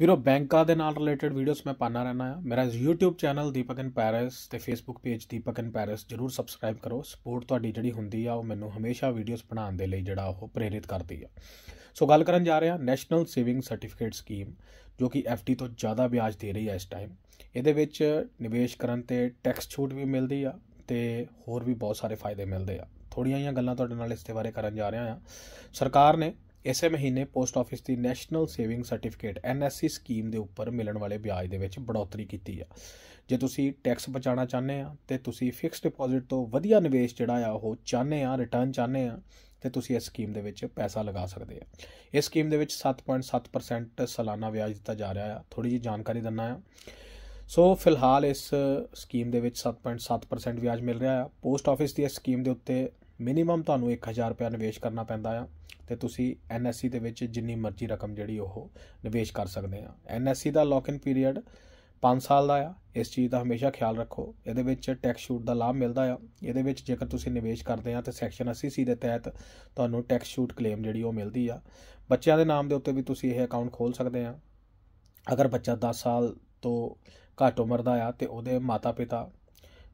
ਵੀਰੋ ਬੈਂਕਾਂ ਦੇ ਨਾਲ ਰਿਲੇਟਡ ਵੀਡੀਓਸ ਮੈਂ ਪਾਣਾ ਰਹਿਣਾ ਆ ਮੇਰਾ YouTube channel Deepak in Paris ਤੇ Facebook page Deepak in Paris ਜਰੂਰ ਸਬਸਕ੍ਰਾਈਬ ਕਰੋ ਸਪੋਰਟ ਤੁਹਾਡੀ ਜਿਹੜੀ ਹੁੰਦੀ ਆ ਉਹ ਮੈਨੂੰ ਹਮੇਸ਼ਾ ਵੀਡੀਓਸ ਬਣਾਉਣ ਦੇ ਲਈ ਜਿਹੜਾ ਉਹ ਪ੍ਰੇਰਿਤ ਕਰਦੀ ਆ ਸੋ ਗੱਲ ਕਰਨ ਜਾ ਰਿਹਾ ਨੈਸ਼ਨਲ ਸੇਵਿੰਗ ਸਰਟੀਫਿਕੇਟ ਸਕੀਮ ਜੋ ਕਿ FD ਤੋਂ ਜ਼ਿਆਦਾ ਵਿਆਜ ਦੇ ਰਹੀ ਆ ਇਸ ਟਾਈਮ ਇਹਦੇ ਵਿੱਚ ਨਿਵੇਸ਼ ਕਰਨ ਤੇ ਟੈਕਸ ਛੂਟ ਵੀ ਮਿਲਦੀ ਆ ਤੇ ਹੋਰ ਵੀ ਬਹੁਤ ਸਾਰੇ ਫਾਇਦੇ ਮਿਲਦੇ ਆ ਥੋੜੀਆਂ ਜੀਆਂ ਗੱਲਾਂ ਤੁਹਾਡੇ ਨਾਲ ਇਸ ਤੇ ਬਾਰੇ ਕਰਨ ਜਾ ਰਿਹਾ ਆ ਸਰਕਾਰ ਨੇ ਇਸੇ ਮਹੀਨੇ ਪੋਸਟ ਆਫਿਸ ਦੀ ਨੈਸ਼ਨਲ ਸੇਵਿੰਗ ਸਰਟੀਫਿਕੇਟ ਸੀ ਸਕੀਮ ਦੇ ਉੱਪਰ ਮਿਲਣ ਵਾਲੇ ਵਿਆਜ ਦੇ ਵਿੱਚ ਬੜੋਤਰੀ ਕੀਤੀ ਆ ਜੇ ਤੁਸੀਂ ਟੈਕਸ ਬਚਾਉਣਾ ਚਾਹੁੰਦੇ ਆ ਤੇ ਤੁਸੀਂ ਫਿਕਸਡ ਡਿਪੋਜ਼ਿਟ ਤੋਂ ਵਧੀਆ ਨਿਵੇਸ਼ ਜਿਹੜਾ ਆ ਉਹ ਚਾਹੁੰਦੇ ਆ ਰਿਟਰਨ ਚਾਹੁੰਦੇ ਆ ਤੇ ਤੁਸੀਂ ਇਸ ਸਕੀਮ ਦੇ ਵਿੱਚ ਪੈਸਾ ਲਗਾ ਸਕਦੇ ਆ ਇਸ ਸਕੀਮ ਦੇ ਵਿੱਚ 7.7% ਸਾਲਾਨਾ ਵਿਆਜ ਦਿੱਤਾ ਜਾ ਰਿਹਾ ਆ ਥੋੜੀ ਜੀ ਜਾਣਕਾਰੀ ਦਿੰਨਾ ਆ ਸੋ ਫਿਲਹਾਲ ਇਸ ਸਕੀਮ ਦੇ ਵਿੱਚ 7.7% ਵਿਆਜ ਮਿਲ ਰਿਹਾ ਆ ਪੋਸਟ ਆਫਿਸ ਦੀ ਇਸ ਸਕੀਮ ਦੇ ਉੱਤੇ ਮਿਨੀਮਮ ਤੁਹਾਨੂੰ 1000 ਰੁਪਏ ਨਿਵੇਸ਼ ਕਰਨਾ ਪੈਂਦਾ ਆ ਤੇ ਤੁਸੀਂ ਐਨਐਸਸੀ ਦੇ ਵਿੱਚ ਜਿੰਨੀ ਮਰਜ਼ੀ ਰਕਮ ਜਿਹੜੀ ਉਹ ਨਿਵੇਸ਼ ਕਰ ਸਕਦੇ ਆ N S lock in period 5 ਸਾਲ ਦਾ ਆ ਇਸ ਚੀਜ਼ ਦਾ ਹਮੇਸ਼ਾ ਖਿਆਲ ਰੱਖੋ ਇਹਦੇ ਵਿੱਚ ਟੈਕਸ ਛੂਟ ਦਾ ਲਾਭ ਮਿਲਦਾ ਆ ਇਹਦੇ ਵਿੱਚ ਜੇਕਰ ਤੁਸੀਂ ਨਿਵੇਸ਼ ਕਰਦੇ ਆ ਤੇ ਸੈਕਸ਼ਨ 80C ਦੇ ਤਹਿਤ ਤੁਹਾਨੂੰ ਟੈਕਸ ਛੂਟ ਕਲੇਮ ਜਿਹੜੀ ਉਹ ਮਿਲਦੀ ਆ ਬੱਚਿਆਂ ਦੇ ਨਾਮ ਦੇ ਉੱਤੇ ਵੀ ਤੁਸੀਂ ਇਹ ਅਕਾਊਂਟ ਖੋਲ ਸਕਦੇ ਆ ਅਗਰ ਬੱਚਾ 10 ਸਾਲ ਤੋਂ ਘੱਟ ਉਮਰ ਦਾ ਆ ਤੇ ਉਹਦੇ ਮਾਤਾ-ਪਿਤਾ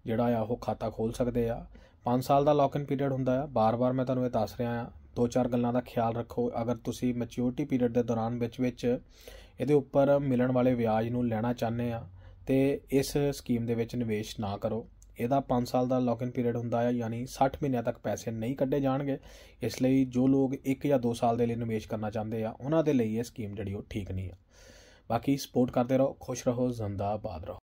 ਜਿਹੜਾ ਆ ਉਹ ਖਾਤਾ ਖੋਲ ਸਕਦੇ ਆ 5 ਸਾਲ ਦਾ ਲੌਕ ਇਨ ਪੀਰੀਅਡ ਹੁੰਦਾ ਆ ਬਾਰ-ਬਾਰ ਮੈਂ ਤੁਹਾਨੂੰ ਇਹ ਦੱਸ ਰਿਹਾ ਆ ਦੋ ਚਾਰ ਗੱਲਾਂ ਦਾ ਖਿਆਲ ਰੱਖੋ ਅਗਰ ਤੁਸੀਂ ਮੈਚਿਓਰਿਟੀ ਪੀਰੀਅਡ ਦੇ ਦੌਰਾਨ ਵਿੱਚ ਵਿੱਚ ਇਹਦੇ ਉੱਪਰ ਮਿਲਣ ਵਾਲੇ ਵਿਆਜ ਨੂੰ ਲੈਣਾ ਚਾਹੁੰਦੇ ਆ ਤੇ ਇਸ ਸਕੀਮ ਦੇ ਵਿੱਚ ਨਿਵੇਸ਼ ਨਾ ਕਰੋ ਇਹਦਾ 5 ਸਾਲ ਦਾ ਇਨ ਪੀਰੀਅਡ ਹੁੰਦਾ ਆ ਯਾਨੀ 60 ਮਹੀਨਿਆਂ ਤੱਕ ਪੈਸੇ ਨਹੀਂ ਕੱਢੇ ਜਾਣਗੇ ਇਸ ਲਈ ਜੋ ਲੋਕ 1 ਜਾਂ 2 ਸਾਲ ਦੇ ਲਈ ਨਿਵੇਸ਼ ਕਰਨਾ ਚਾਹੁੰਦੇ ਆ ਉਹਨਾਂ ਦੇ ਲਈ ਇਹ ਸਕੀਮ ਜਿਹੜੀ ਉਹ ਠੀਕ ਨਹੀਂ ਆ ਬਾਕੀ ਸਪੋਰਟ ਕਰਦੇ ਰਹੋ ਖੁਸ਼ ਰਹੋ ਜ਼ਿੰਦਾਬਾਦ ਰਹੋ